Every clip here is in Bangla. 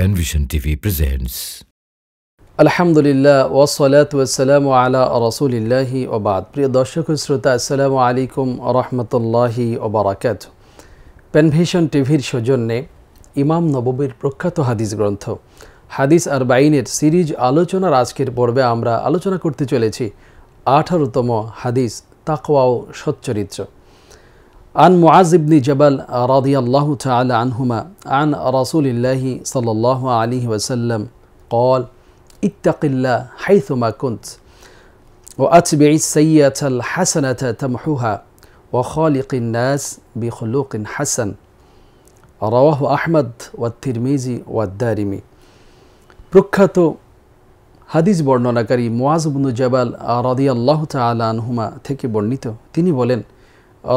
Penvision TV presents. আলহামদুলিল্লাহ ওসলাত ওসালাম আলা রসুলিল্লাহি ওবাদ প্রিয় দর্শক শ্রোতা আসসালামু আলাইকুম রহমতুল্লাহি ওবরাকাত প্যানভিশন টিভির সৌজন্যে ইমাম নববীর প্রখ্যাত হাদিস গ্রন্থ হাদিস আর বাইনের সিরিজ আলোচনার আজকের পর্বে আমরা আলোচনা করতে চলেছি আঠারোতম হাদিস তাকওয়াও ও সচ্চরিত্র عن معاذ بن جبل رضي الله تعالى عنهما عن رسول الله صلى الله عليه وسلم قال اتق الله حيثما كنت واتبع السيئه الحسنه تمحوها وخالق الناس بخلوق حسن رواه احمد والترمذي والدارمي প্রখ্যাত হাদিস বর্ণনাকারী মুআজ ইবনে জাবাল রাদিয়াল্লাহু তাআলা আনহুমা থেকে বর্ণিত তিনি বলেন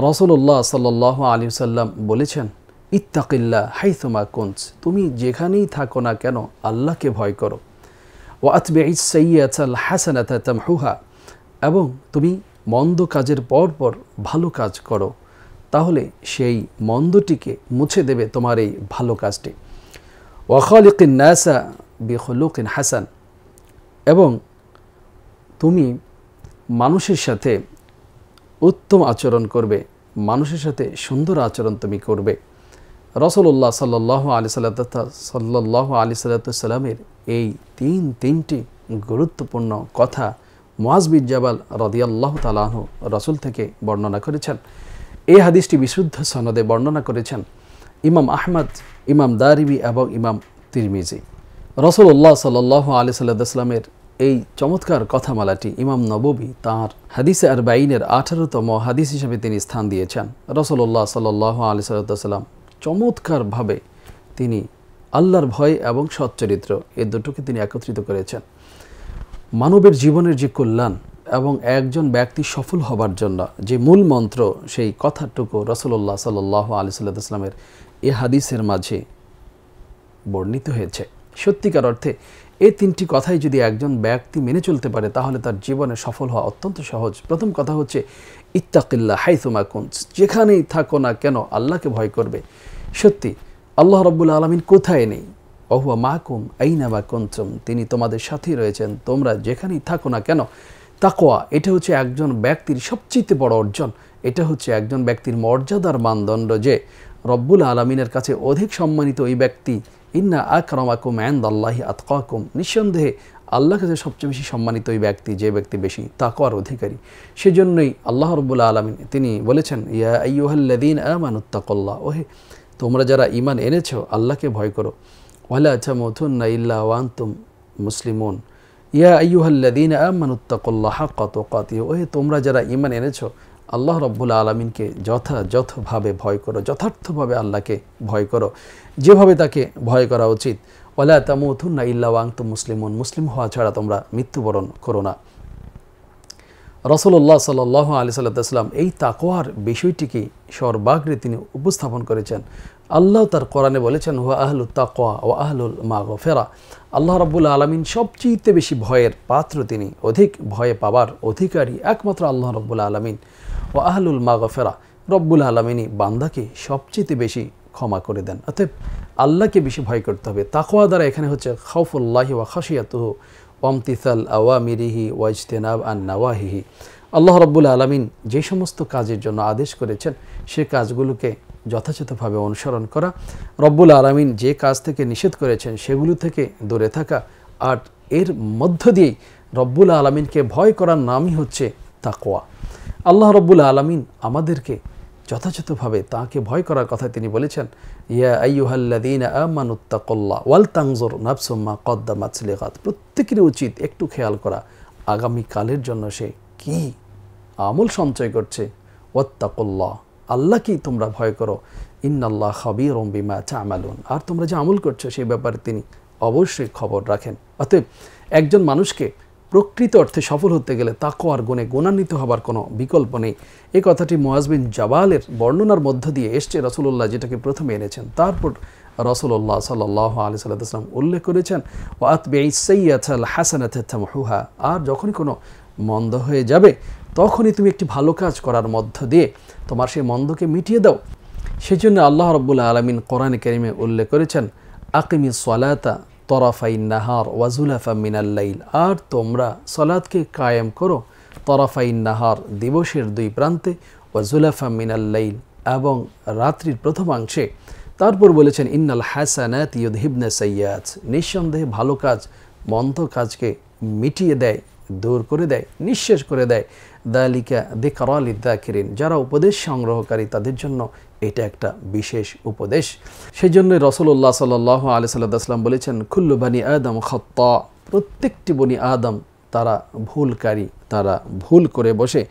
রসুল্লাহ সাল আলী সাল্লাম বলেছেন ইত্তাকিল্লা হাইথমা কুঞ্চ তুমি যেখানেই থাকো না কেন আল্লাহকে ভয় করো ও আতবে হাসান হাসানাতাম হুহা এবং তুমি মন্দ কাজের পর পর ভালো কাজ করো তাহলে সেই মন্দটিকে মুছে দেবে তোমার এই ভালো কাজটি ওয়াখালিকিন নাসা ইন হাসান এবং তুমি মানুষের সাথে উত্তম আচরণ করবে মানুষের সাথে সুন্দর আচরণ তুমি করবে রসল্লাহ সাল্লাহ আলি সাল্লা সাল্লাহ আলি সাল্লাতামের এই তিন তিনটি গুরুত্বপূর্ণ কথা মোয়াজবির জাবাল রদিয়াল্লাহ তালাহ রসুল থেকে বর্ণনা করেছেন এই হাদিসটি বিশুদ্ধ সনদে বর্ণনা করেছেন ইমাম আহমদ ইমাম দারিবি এবং ইমাম তিরমিজি রসুল্লাহ সাল্লাহ আলি সাল্লাহামের এই চমৎকার কথামালাটি ইমাম নববী তাঁর হাদিসে আর বাইনের আঠারোতম হাদিস হিসেবে তিনি স্থান দিয়েছেন রসল্লাহ সাল আলি সাল্লাম চমৎকারভাবে তিনি আল্লাহর ভয় এবং সচ্চরিত্র এ দুটোকে তিনি একত্রিত করেছেন মানবের জীবনের যে কল্যাণ এবং একজন ব্যক্তি সফল হবার জন্য যে মূল মন্ত্র সেই কথাটুকু রসল্লাহ সাল্লাহ আলি সাল্লাহামের এ হাদিসের মাঝে বর্ণিত হয়েছে সত্যিকার অর্থে এই তিনটি কথাই যদি একজন ব্যক্তি মেনে চলতে পারে তাহলে তার জীবনে সফল হওয়া অত্যন্ত সহজ প্রথম কথা হচ্ছে ইত্তাকিল্লা হাইসুমা কুঞ্জ যেখানেই থাকো না কেন আল্লাহকে ভয় করবে সত্যি আল্লাহ রব্বুল আলমিন কোথায় নেই অহুয়া মাহকুম আইনা বা কঞ্চম তিনি তোমাদের সাথেই রয়েছেন তোমরা যেখানেই থাকো না কেন তাকোয়া এটা হচ্ছে একজন ব্যক্তির সবচেয়ে বড় অর্জন এটা হচ্ছে একজন ব্যক্তির মর্যাদার মানদণ্ড যে রব্বুল আলমিনের কাছে অধিক সম্মানিত ওই ব্যক্তি ইন্না আকরমাকুম অ্যান্দ আল্লাহি আতকাকুম নিঃসন্দেহে আল্লাহ কাছে সবচেয়ে বেশি সম্মানিত ওই ব্যক্তি যে ব্যক্তি বেশি তাকওয়ার অধিকারী সেজন্যই আল্লাহ রবুল্লা আলমিন তিনি বলেছেন ইয়া আইয়ুহাল্লাদিন আমানুত্তাকল্লা ওহে তোমরা যারা ইমান এনেছ আল্লাহকে ভয় করো ওয়ালা আচ্ছা মথুন না ইল্লা ওয়ান্তুম মুসলিমুন ইয়া আইয়ুহাল্লাদিন আমানুত্তাকল্লা কত ওকাতি ওহে তোমরা যারা ইমান এনেছো আল্লাহ রব্বুল আলমিনকে যথাযথভাবে ভয় করো যথার্থভাবে আল্লাহকে ভয় করো যেভাবে তাকে ভয় করা উচিত তা মথুন না ইল্লা ওয়াংতু মুসলিমুন মুসলিম হওয়া ছাড়া তোমরা মৃত্যুবরণ করো না রসল্লাহ সাল আলি সাল্লাম এই তাকোয়ার বিষয়টিকে সর্বাগ্রে তিনি উপস্থাপন করেছেন আল্লাহ তার কোরআনে বলেছেন হুয়া আহলু তাকোয়া ও আহলুল মাগো ফেরা আল্লাহ রব্বুল আলমিন সবচেয়ে বেশি ভয়ের পাত্র তিনি অধিক ভয়ে পাবার অধিকারী একমাত্র আল্লাহ রব্বুল আলমিন ও আহলুল মাগফেরা রব্বুল আলমিনী বান্দাকে সবচেয়ে বেশি ক্ষমা করে দেন অতএব আল্লাহকে বেশি ভয় করতে হবে তাকোয়া দ্বারা এখানে হচ্ছে খাউফুল্লাহি ওয়া খাসিয়াতুহ আওয়া মিরিহি ওয়াইজতেনাব আন নাওয়াহিহি আল্লাহ রব্বুল আলমিন যে সমস্ত কাজের জন্য আদেশ করেছেন সে কাজগুলোকে যথাযথভাবে অনুসরণ করা রব্বুল আলমিন যে কাজ থেকে নিষেধ করেছেন সেগুলো থেকে দূরে থাকা আর এর মধ্য দিয়েই রব্বুল আলমিনকে ভয় করার নামই হচ্ছে তাকোয়া আল্লাহ রব্বুল আলমিন আমাদেরকে যথাযথভাবে তাকে ভয় করার কথা তিনি বলেছেন ইয়া আইয়ুহাল্লাদিন আমানুত্তাকল্লা ওয়াল তাংজোর নাফসুম্মা কদ্দা প্রত্যেকেরই উচিত একটু খেয়াল করা আগামীকালের জন্য সে কি আমল সঞ্চয় করছে ওয়াত্তাকল্লা আল্লাহকেই তোমরা ভয় করো ইন্নাল্লাহ খাবির বিমা চামালুন আর তোমরা যে আমল করছো সেই ব্যাপারে তিনি অবশ্যই খবর রাখেন অতএব একজন মানুষকে প্রকৃত অর্থে সফল হতে গেলে আর গুণে গুণান্বিত হবার কোনো বিকল্প নেই এ কথাটি মোয়াজবিন জাবালের বর্ণনার মধ্য দিয়ে এসছে রসুল্লাহ যেটাকে প্রথমে এনেছেন তারপর রসুল্লাহ সাল্লাহ আলি সাল্লাম উল্লেখ করেছেন ও আতবেই সৈয়াল হাসানাথুহা আর যখনই কোনো মন্দ হয়ে যাবে তখনই তুমি একটি ভালো কাজ করার মধ্য দিয়ে তোমার সেই মন্দকে মিটিয়ে দাও সেই জন্য আল্লাহ রব্বুল্লা আলমিন কোরআন করিমে উল্লেখ করেছেন আকিমি সালাতা তরাফাইন নাহার ওয়াজুলাফা লাইল আর তোমরা সলাদকে কায়েম করো তরাফাইন নাহার দিবসের দুই প্রান্তে ওয়াজুলাফা মিনাল্লাইল এবং রাত্রির প্রথমাংশে তারপর বলেছেন ইন্নাল হাসানাত ইউদ হিবনে সৈয়াদ নিঃসন্দেহে ভালো কাজ মন্দ কাজকে মিটিয়ে দেয় দূর করে দেয় নিঃশেষ করে দেয় দালিকা দিকরাল ইদ্দাকিরিন যারা উপদেশ সংগ্রহকারী তাদের জন্য এটা একটা বিশেষ উপদেশ সেই জন্য রসুল্লাহ সাল আলি সাল্লাম বলেছেন খুল্লু বানি আদম খত্তা প্রত্যেকটি বনি আদম তারা ভুলকারী তারা ভুল করে বসে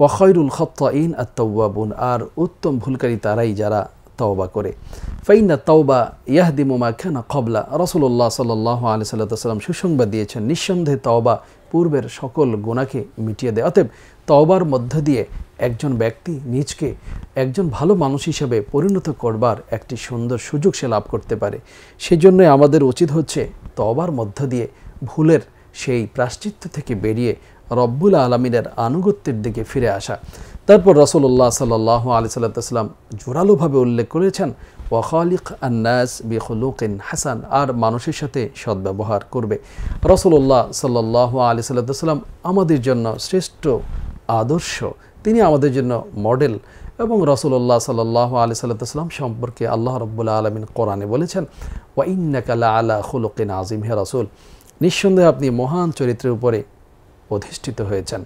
ওয়াখয়রুল খত্তা ইন আত্মাবুন আর উত্তম ভুলকারী তারাই যারা তওবা করে ফাইনা তওবা ইয়াহদি মোমা খানা কবলা রসুল্লাহ সাল্লাহ আলি সাল্লাম সুসংবাদ দিয়েছেন নিঃসন্দেহে তওবা পূর্বের সকল গুণাকে মিটিয়ে দেয় অতএব তওবার মধ্য দিয়ে একজন ব্যক্তি নিজকে একজন ভালো মানুষ হিসেবে পরিণত করবার একটি সুন্দর সুযোগ সে লাভ করতে পারে সেজন্যই আমাদের উচিত হচ্ছে তওবার মধ্য দিয়ে ভুলের সেই প্রাশ্চিত্য থেকে বেরিয়ে রব্বুল আলমিনের আনুগত্যের দিকে ফিরে আসা তারপর রসুল্লাহ সাল্লাহ আলি সাল্লাম জোরালোভাবে উল্লেখ করেছেন ওয়াখালিক আন্নাস ইন হাসান আর মানুষের সাথে সদ্ব্যবহার করবে রসুল্লাহ সাল্লাহ আলি সাল্লাম আমাদের জন্য শ্রেষ্ঠ আদর্শ তিনি আমাদের জন্য মডেল এবং রসুল্লাহ সাল্লাহ আলি সাল্লাম সম্পর্কে আল্লাহ রব্বুল্লা আলমিন কোরআনে বলেছেন ওয়াইন্নাকালা আলা খুলকিন আজিম হে রসুল নিঃসন্দেহে আপনি মহান চরিত্রের উপরে অধিষ্ঠিত হয়েছেন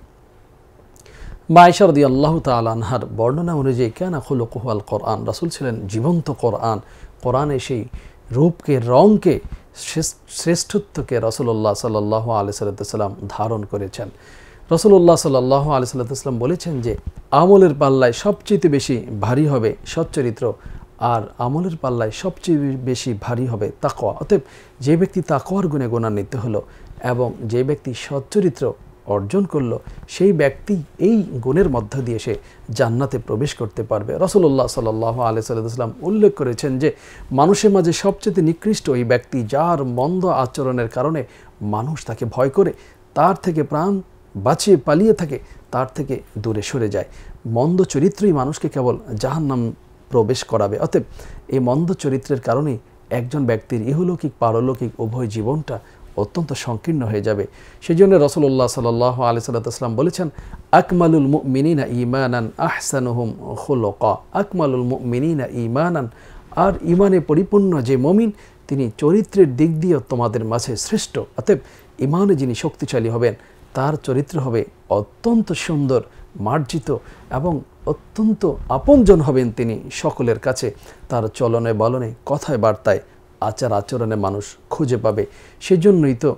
মায়েশারদি আল্লাহ তালানহার বর্ণনা অনুযায়ী কেনা খুলকুহাল কোরআন রাসুল ছিলেন জীবন্ত কোরআন কোরআনে সেই রূপকে রঙকে শ্রেষ্ঠত্বকে রসুল্লাহ সাল্লাহ আলি সাল্লাম ধারণ করেছেন রসুল্লাহ সাল্লাহ আলি সাল্লাম বলেছেন যে আমলের পাল্লায় সবচেয়ে বেশি ভারী হবে সচ্চরিত্র আর আমলের পাল্লায় সবচেয়ে বেশি ভারী হবে তাকোয়া অতএব যে ব্যক্তি তাকোয়ার গুণে গুণান্বিত হলো এবং যে ব্যক্তি সচ্চরিত্র অর্জন করল সেই ব্যক্তি এই গুণের মধ্য দিয়ে সে জান্নাতে প্রবেশ করতে পারবে রসুল্লাহ সাল্লাহ আলি সাল্লাম উল্লেখ করেছেন যে মানুষের মাঝে সবচেয়ে নিকৃষ্ট ওই ব্যক্তি যার মন্দ আচরণের কারণে মানুষ তাকে ভয় করে তার থেকে প্রাণ বাঁচিয়ে পালিয়ে থাকে তার থেকে দূরে সরে যায় মন্দ চরিত্রই মানুষকে কেবল জাহান্নাম প্রবেশ করাবে অতএব এই মন্দ চরিত্রের কারণেই একজন ব্যক্তির ইহলৌকিক পারলৌকিক উভয় জীবনটা অত্যন্ত সংকীর্ণ হয়ে যাবে সেই জন্য রসুল্লাহ সাল আলি সাল্লাম বলেছেন আকমালুল মিনিনা ইমানান আহসানহুম হোলক আকমালুল মিনিনা ইমানান আর ইমানে পরিপূর্ণ যে মমিন তিনি চরিত্রের দিক দিয়েও তোমাদের মাঝে শ্রেষ্ঠ অতএব ইমানে যিনি শক্তিশালী হবেন তার চরিত্র হবে অত্যন্ত সুন্দর মার্জিত এবং অত্যন্ত আপনজন হবেন তিনি সকলের কাছে তার চলনে বলনে কথায় বার্তায় আচার আচরণে মানুষ খুঁজে পাবে সেজন্যই তো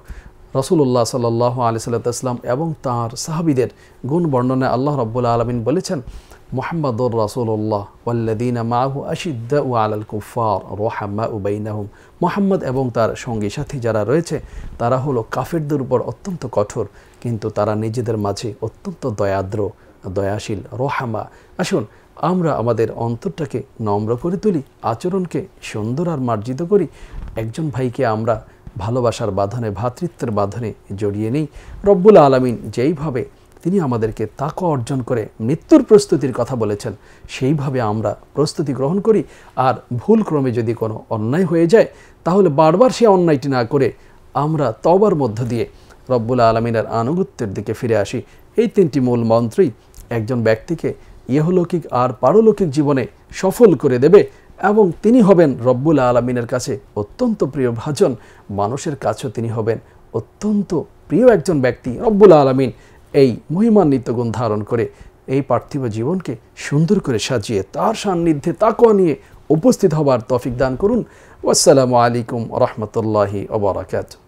রসুল্লাহ সাল্লাহ আলি সাল্লাম এবং তাঁর সাহাবিদের গুণ বর্ণনে আল্লাহ রব্বুল্লা আলমিন বলেছেন মোহাম্মদুর রসুল্লাহ ওয়াল্লাদিন মাহু আশিদ্দ উ আলাল কুফার রোহাম্মা উবাইনাহুম মোহাম্মদ এবং তার সঙ্গী সাথী যারা রয়েছে তারা হলো কাফেরদের উপর অত্যন্ত কঠোর কিন্তু তারা নিজেদের মাঝে অত্যন্ত দয়াদ্র দয়াশীল রোহামা আসুন আমরা আমাদের অন্তরটাকে নম্র করে তুলি আচরণকে সুন্দর আর মার্জিত করি একজন ভাইকে আমরা ভালোবাসার বাঁধনে ভ্রাতৃত্বের বাঁধনে জড়িয়ে নিই রব্বুল আলমিন যেইভাবে তিনি আমাদেরকে তাকা অর্জন করে মৃত্যুর প্রস্তুতির কথা বলেছেন সেইভাবে আমরা প্রস্তুতি গ্রহণ করি আর ভুল ক্রমে যদি কোনো অন্যায় হয়ে যায় তাহলে বারবার সে অন্যায়টি না করে আমরা তবার মধ্য দিয়ে রব্বুল আলমিনের আনুগত্যের দিকে ফিরে আসি এই তিনটি মূল মন্ত্রই একজন ব্যক্তিকে ইহলৌকিক আর পারলৌকিক জীবনে সফল করে দেবে এবং তিনি হবেন রব্বুল আলমিনের কাছে অত্যন্ত প্রিয় ভাজন মানুষের কাছেও তিনি হবেন অত্যন্ত প্রিয় একজন ব্যক্তি রব্বুল আলমিন এই মহিমান্বিত গুণ ধারণ করে এই পার্থিব জীবনকে সুন্দর করে সাজিয়ে তার সান্নিধ্যে তাকওয়া নিয়ে উপস্থিত হবার তফিক দান করুন আসসালামু আলাইকুম রহমতুল্লাহি ওবরাকাতু